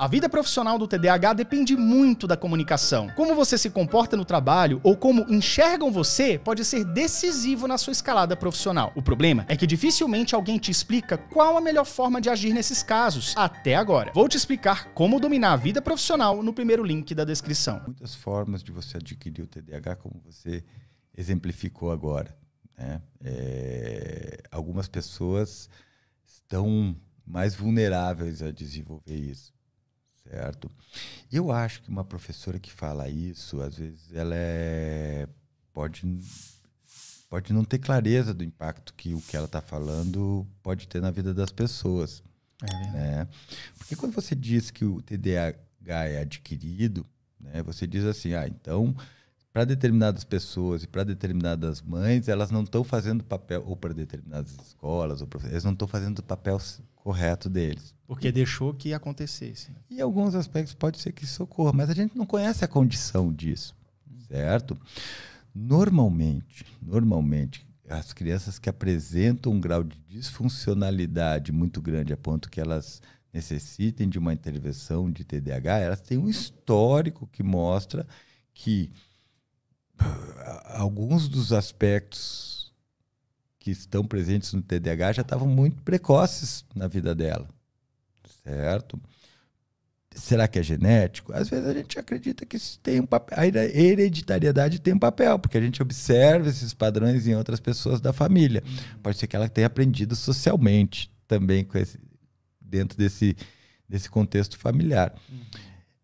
A vida profissional do TDAH depende muito da comunicação. Como você se comporta no trabalho ou como enxergam você pode ser decisivo na sua escalada profissional. O problema é que dificilmente alguém te explica qual a melhor forma de agir nesses casos, até agora. Vou te explicar como dominar a vida profissional no primeiro link da descrição. Muitas formas de você adquirir o TDAH, como você exemplificou agora. Né? É... algumas pessoas estão mais vulneráveis a desenvolver isso Certo? Eu acho que uma professora que fala isso, às vezes ela é, pode, pode não ter clareza do impacto que o que ela está falando pode ter na vida das pessoas. É né? Porque quando você diz que o TDAH é adquirido, né, você diz assim, ah, então para determinadas pessoas e para determinadas mães, elas não estão fazendo papel, ou para determinadas escolas, ou eles não estão fazendo o papel correto deles. Porque deixou que acontecesse. E em alguns aspectos pode ser que isso ocorra, mas a gente não conhece a condição disso, certo? Normalmente, normalmente, as crianças que apresentam um grau de disfuncionalidade muito grande a ponto que elas necessitem de uma intervenção de TDAH, elas têm um histórico que mostra que alguns dos aspectos que estão presentes no TDAH já estavam muito precoces na vida dela, certo? Será que é genético? Às vezes a gente acredita que isso tem um papel, a hereditariedade tem um papel, porque a gente observa esses padrões em outras pessoas da família. Uhum. Pode ser que ela tenha aprendido socialmente também esse, dentro desse, desse contexto familiar. Uhum.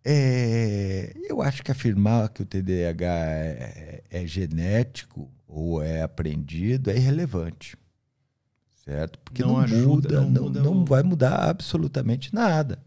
É, eu acho que afirmar que o TDAH é, é, é, genético ou é aprendido é irrelevante. Certo? Porque não, não ajuda, muda, não, muda não o... vai mudar absolutamente nada.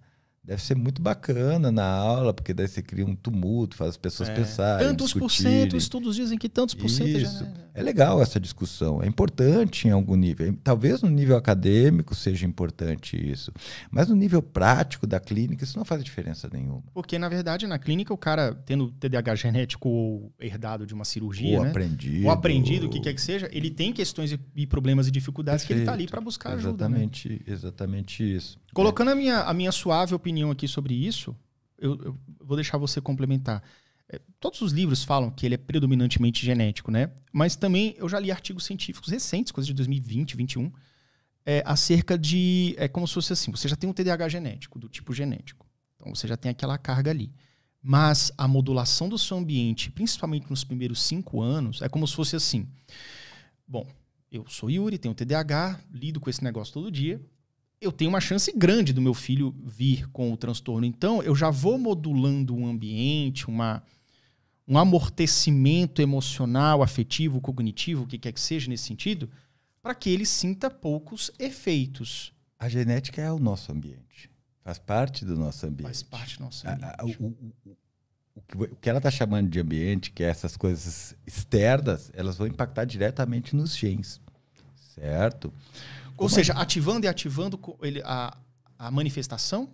Deve ser muito bacana na aula, porque daí você cria um tumulto, faz as pessoas é. pensarem. Tantos por cento, estudos dizem que tantos por cento. Isso. Já... É-, é legal essa discussão. É importante em algum nível. É talvez no nível acadêmico seja importante isso. Mas no nível prático da clínica, isso não faz diferença nenhuma. Porque, na verdade, na clínica, o cara tendo TDAH genético ou herdado de uma cirurgia. Ou né? aprendido. Ou aprendido, o que quer que seja, ele tem questões e problemas e dificuldades Perfeito. que ele está ali para buscar né? exatamente, ajuda. Exatamente, né? exatamente isso. Colocando é. a, minha, a minha suave opinião opinião aqui sobre isso, eu, eu vou deixar você complementar. É, todos os livros falam que ele é predominantemente genético, né? Mas também eu já li artigos científicos recentes, coisas de 2020, 2021, é, acerca de. É como se fosse assim: você já tem um TDAH genético, do tipo genético. Então você já tem aquela carga ali. Mas a modulação do seu ambiente, principalmente nos primeiros cinco anos, é como se fosse assim. Bom, eu sou Yuri, tenho TDAH, lido com esse negócio todo dia eu tenho uma chance grande do meu filho vir com o transtorno. Então, eu já vou modulando um ambiente, uma, um amortecimento emocional, afetivo, cognitivo, o que quer que seja nesse sentido, para que ele sinta poucos efeitos. A genética é o nosso ambiente. Faz parte do nosso ambiente. Faz parte do nosso ambiente. A, a, o, o, o, que ela está chamando de ambiente, que é essas coisas externas, elas vão impactar diretamente nos genes, Certo. Ou é? seja, ativando e ativando ele, a, a manifestação?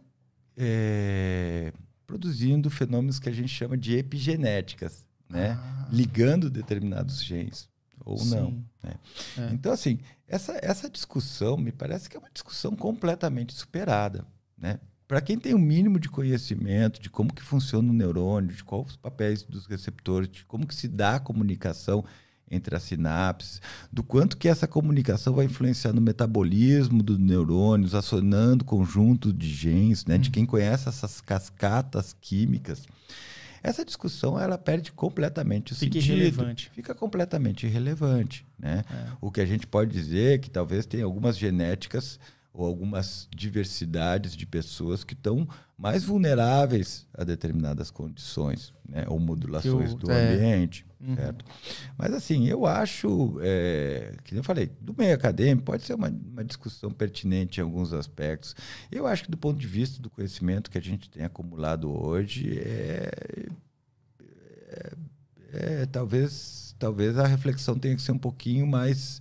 É, produzindo fenômenos que a gente chama de epigenéticas, né? Ah. Ligando determinados genes ou Sim. não. Né? É. Então, assim, essa, essa discussão me parece que é uma discussão completamente superada, né? Para quem tem o um mínimo de conhecimento de como que funciona o neurônio, de quais os papéis dos receptores, de como que se dá a comunicação, entre as sinapses, do quanto que essa comunicação vai influenciar no metabolismo dos neurônios, acionando conjunto de genes, né, de uhum. quem conhece essas cascatas químicas. Essa discussão ela perde completamente o Fica sentido. Irrelevante. Fica completamente irrelevante, né? É. O que a gente pode dizer é que talvez tenha algumas genéticas ou algumas diversidades de pessoas que estão mais vulneráveis a determinadas condições, né? ou modulações eu, do é. ambiente, uhum. certo? Mas assim, eu acho, é, que eu falei, do meio acadêmico pode ser uma, uma discussão pertinente em alguns aspectos. Eu acho que do ponto de vista do conhecimento que a gente tem acumulado hoje, é, é, é, é talvez, talvez a reflexão tenha que ser um pouquinho mais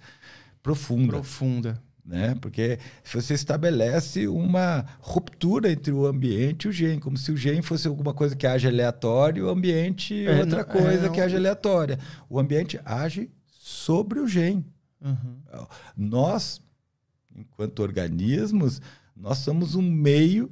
profunda. Profunda né? Porque você estabelece uma ruptura entre o ambiente e o gene, como se o gene fosse alguma coisa que age aleatório, o ambiente é, é outra é coisa é, que age aleatória. O ambiente age sobre o gene. Uhum. Nós, enquanto organismos, nós somos um meio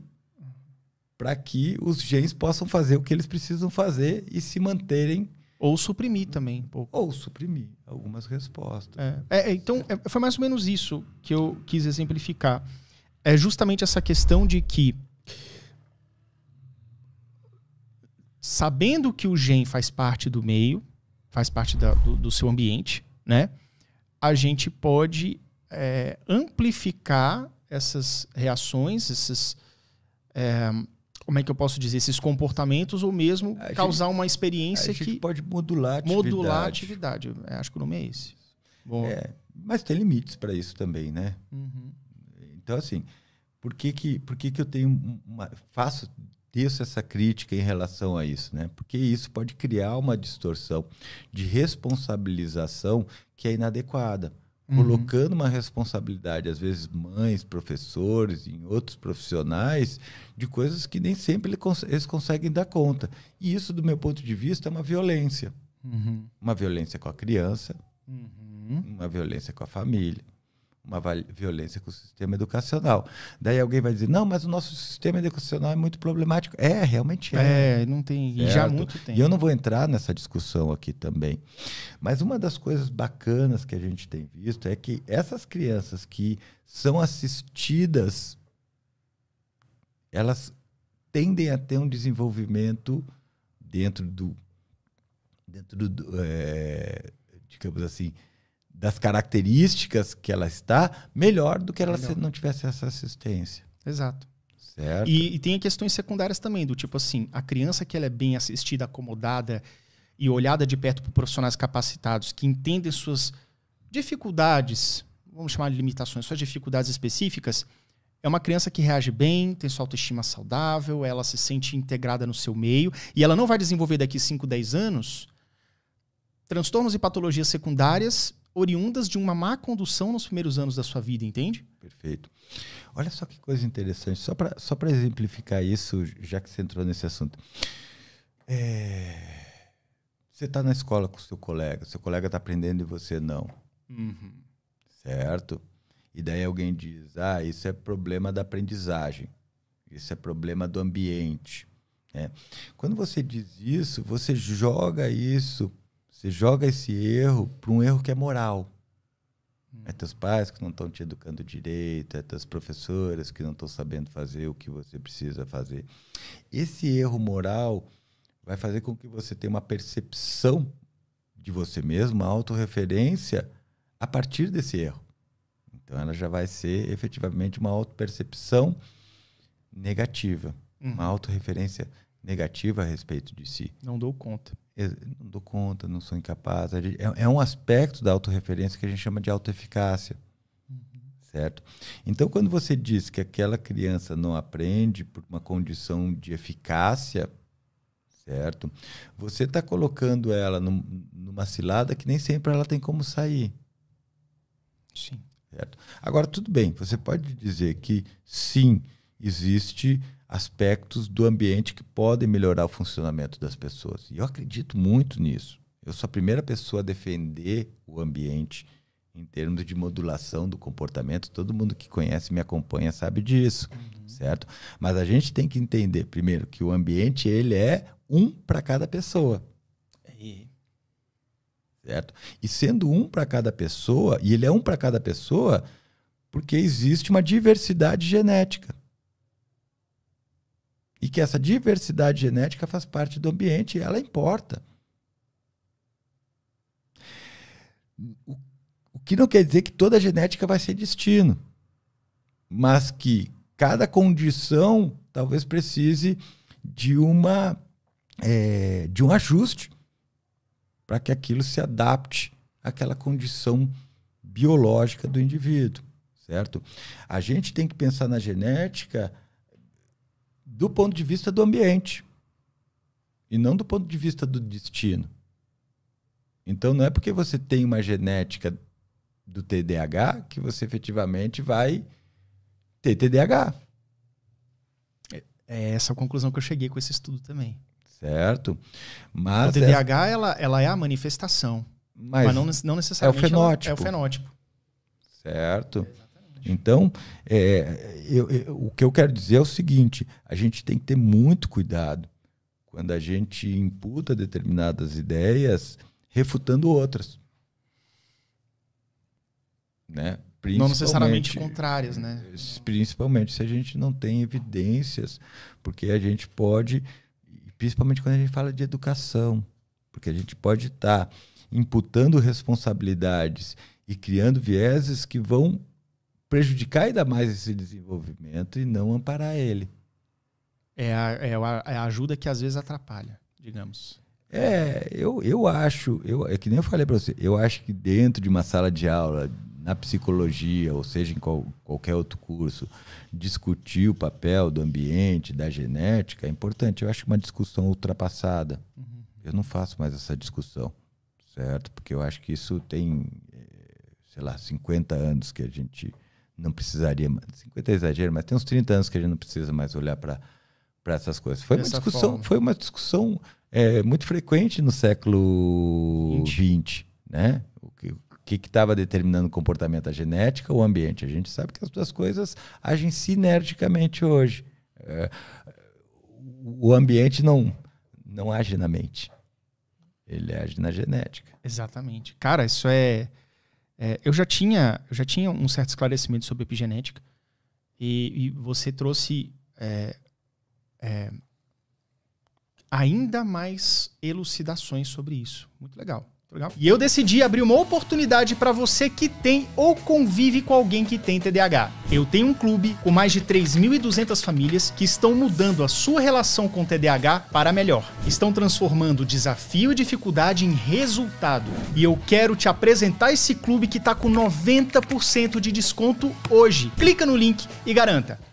para que os genes possam fazer o que eles precisam fazer e se manterem ou suprimir também um pouco. Ou suprimir algumas respostas. É. é. É, então, é, foi mais ou menos isso que eu quis exemplificar. É justamente essa questão de que, sabendo que o gen faz parte do meio, faz parte da, do, do, seu ambiente, né? a gente pode é, amplificar essas reações, esses é, como é que eu posso dizer, esses comportamentos ou mesmo a causar gente, uma experiência que, que, pode modular a atividade. Modular a atividade. É, acho que o nome é esse. Bom. É, mas tem limites para isso também, né? Uhum. Então, assim, por que que, por que, que eu tenho uma, faço teço essa crítica em relação a isso, né? Porque isso pode criar uma distorção de responsabilização que é inadequada. Uhum. colocando uma responsabilidade, às vezes, mães, professores, em outros profissionais, de coisas que nem sempre eles conseguem dar conta. E isso, do meu ponto de vista, é uma violência. Uhum. Uma violência com a criança, uhum. uma violência com a família, uma violência com o sistema educacional. Daí alguém vai dizer, não, mas o nosso sistema educacional é muito problemático. É, realmente é. É, não tem, E já há muito tempo. E eu não vou entrar nessa discussão aqui também. Mas uma das coisas bacanas que a gente tem visto é que essas crianças que são assistidas, elas tendem a ter um desenvolvimento dentro do, dentro do é, digamos assim, das características que ela está, melhor do que ela melhor. se não tivesse essa assistência. Exato. Certo. E, e tem questões secundárias também, do tipo assim, a criança que ela é bem assistida, acomodada e olhada de perto por profissionais capacitados que entendem suas dificuldades, vamos chamar de limitações, suas dificuldades específicas, é uma criança que reage bem, tem sua autoestima saudável, ela se sente integrada no seu meio e ela não vai desenvolver daqui 5, 10 anos transtornos e patologias secundárias oriundas de uma má condução nos primeiros anos da sua vida, entende? Perfeito. Olha só que coisa interessante, só para só exemplificar isso, já que você entrou nesse assunto. É... Você está na escola com seu colega, seu colega está aprendendo e você não. Uhum. Certo? E daí alguém diz: ah, isso é problema da aprendizagem, isso é problema do ambiente. É. Quando você diz isso, você joga isso você joga esse erro para um erro que é moral. É teus pais que não estão te educando direito, é teus professoras que não estão sabendo fazer o que você precisa fazer. Esse erro moral vai fazer com que você tenha uma percepção de você mesmo, uma autorreferência a partir desse erro. Então ela já vai ser efetivamente uma autopercepção negativa, hum. uma uhum. autorreferência negativa a respeito de si. Não dou conta não dou conta, não sou incapaz. É, é um aspecto da autorreferência que a gente chama de autoeficácia. Uhum. Certo? Então, quando você diz que aquela criança não aprende por uma condição de eficácia, certo? Você está colocando ela num, numa cilada que nem sempre ela tem como sair. Sim. Certo? Agora, tudo bem, você pode dizer que sim, existe aspectos do ambiente que podem melhorar o funcionamento das pessoas. E eu acredito muito nisso. Eu sou a primeira pessoa a defender o ambiente em termos de modulação do comportamento. Todo mundo que conhece me acompanha sabe disso, uhum. certo? Mas a gente tem que entender primeiro que o ambiente ele é um para cada pessoa. E... Certo? E sendo um para cada pessoa, e ele é um para cada pessoa, porque existe uma diversidade genética que essa diversidade genética faz parte do ambiente e ela importa. O, o que não quer dizer que toda genética vai ser destino, mas que cada condição talvez precise de uma é, de um ajuste para que aquilo se adapte àquela condição biológica do indivíduo, certo? A gente tem que pensar na genética do ponto de vista do ambiente e não do ponto de vista do destino. Então não é porque você tem uma genética do TDAH que você efetivamente vai ter TDAH. É, é essa a conclusão que eu cheguei com esse estudo também. Certo? Mas o TDAH é... Ela, ela é a manifestação, mas, mas não, não é necessariamente é o fenótipo. é o fenótipo. Certo? Então, é, eu, eu, o que eu quero dizer é o seguinte: a gente tem que ter muito cuidado quando a gente imputa determinadas ideias, refutando outras. Né? Não necessariamente contrárias, né? Principalmente se a gente não tem evidências, porque a gente pode, principalmente quando a gente fala de educação, porque a gente pode estar tá imputando responsabilidades e criando vieses que vão prejudicar ainda mais esse desenvolvimento e não amparar ele. É a, é a, é a ajuda que às vezes atrapalha, digamos. É, eu, eu acho, eu, é que nem eu falei para você, eu acho que dentro de uma sala de aula, na psicologia, ou seja, em qual, qualquer outro curso, discutir o papel do ambiente, da genética, é importante. Eu acho que uma discussão ultrapassada. Uhum. Eu não faço mais essa discussão, certo? Porque eu acho que isso tem, é, sei lá, 50 anos que a gente não precisaria, 50 é exagero, mas tem uns 30 anos que a gente não precisa mais olhar para para essas coisas. Foi Dessa uma discussão, foi uma discussão é, muito frequente no século XX, né? O que estava determinando o comportamento, a genética ou o ambiente? A gente sabe que as duas coisas agem sinergicamente hoje. É, o ambiente não não age na mente, ele age na genética. Exatamente, cara, isso é é, eu já tinha eu já tinha um certo esclarecimento sobre epigenética e, e você trouxe é, é, ainda mais elucidações sobre isso. Muito legal. Tá legal. E eu decidi abrir uma oportunidade para você que tem ou convive com alguém que tem TDAH. Eu tenho um clube com mais de 3.200 famílias que estão mudando a sua relação com TDAH para melhor. Estão transformando desafio e dificuldade em resultado. E eu quero te apresentar esse clube que está com 90% de desconto hoje. Clica no link e garanta.